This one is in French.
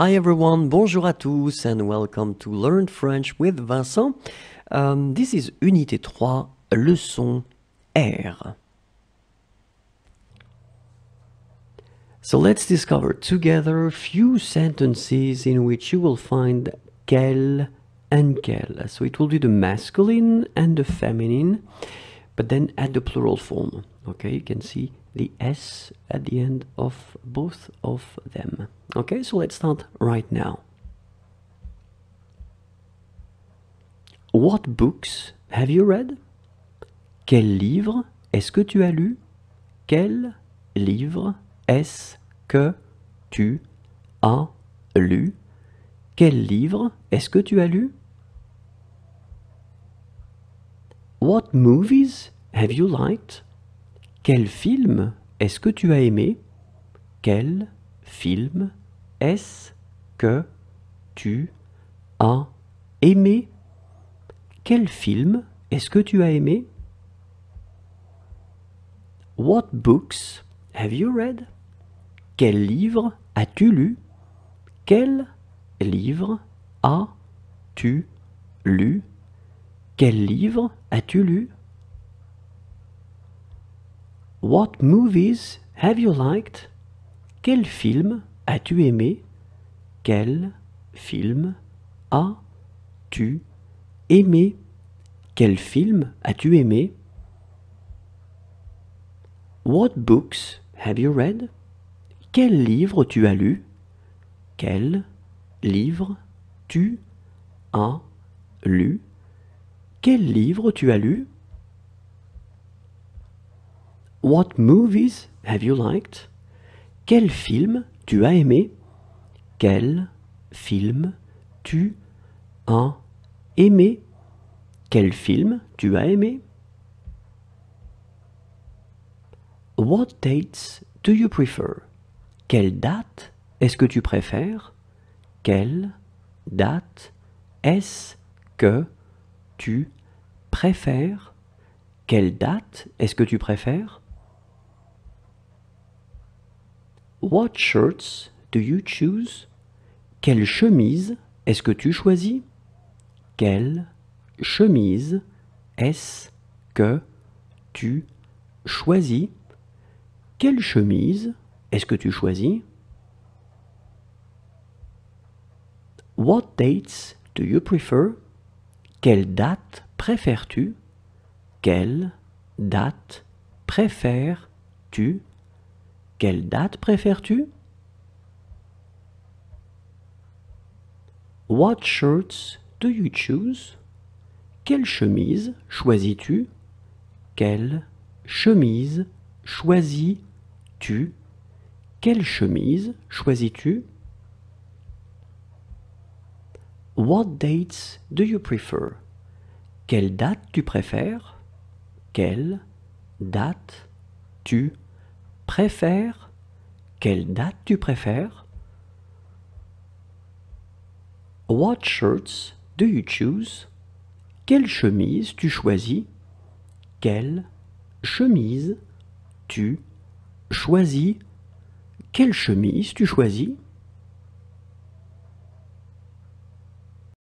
Hi everyone, bonjour à tous and welcome to Learn French with Vincent. Um, this is Unité 3, Leçon R. So let's discover together a few sentences in which you will find quel and quel. So it will be the masculine and the feminine. But then add the plural form. Okay, you can see the S at the end of both of them. Okay, so let's start right now. What books have you read? Quel livre est-ce que tu as lu? Quel livre est-ce que tu as lu? Quel livre est-ce que tu as lu? What movies have you liked? Quel film est-ce que tu as aimé? Quel film est-ce que tu as aimé? Quel film est-ce que tu as aimé? What books have you read? Quel livre as-tu lu? Quel livre as-tu lu? Quel livre as-tu lu? What movies have you liked? Quel film as-tu aimé? Quel film as-tu aimé? Quel film as-tu aimé? What books have you read? Quel livre tu as lu? Quel livre tu as lu? Quel livre tu as lu? What movies have you liked? Quel film tu as aimé? Quel film tu as aimé? Quel film tu as aimé? What dates do you prefer? Quelle date est-ce que tu préfères? Quelle date est-ce que tu préfères Quelle date est-ce que tu préfères What shirts do you choose Quelle chemise est-ce que tu choisis Quelle chemise est-ce que tu choisis Quelle chemise est-ce que tu choisis What dates do you prefer quelle date préfères-tu Quelle date préfères-tu Quelle date préfères-tu What shirts do you choose Quelle chemise choisis-tu Quelle chemise choisis-tu Quelle chemise choisis-tu What dates do you prefer? Quelle date tu préfères? Quelle date tu préfères? Quelle date tu préfères? What shirts do you choose? Quelle chemise tu choisis? Quelle chemise tu choisis? Quelle chemise tu choisis?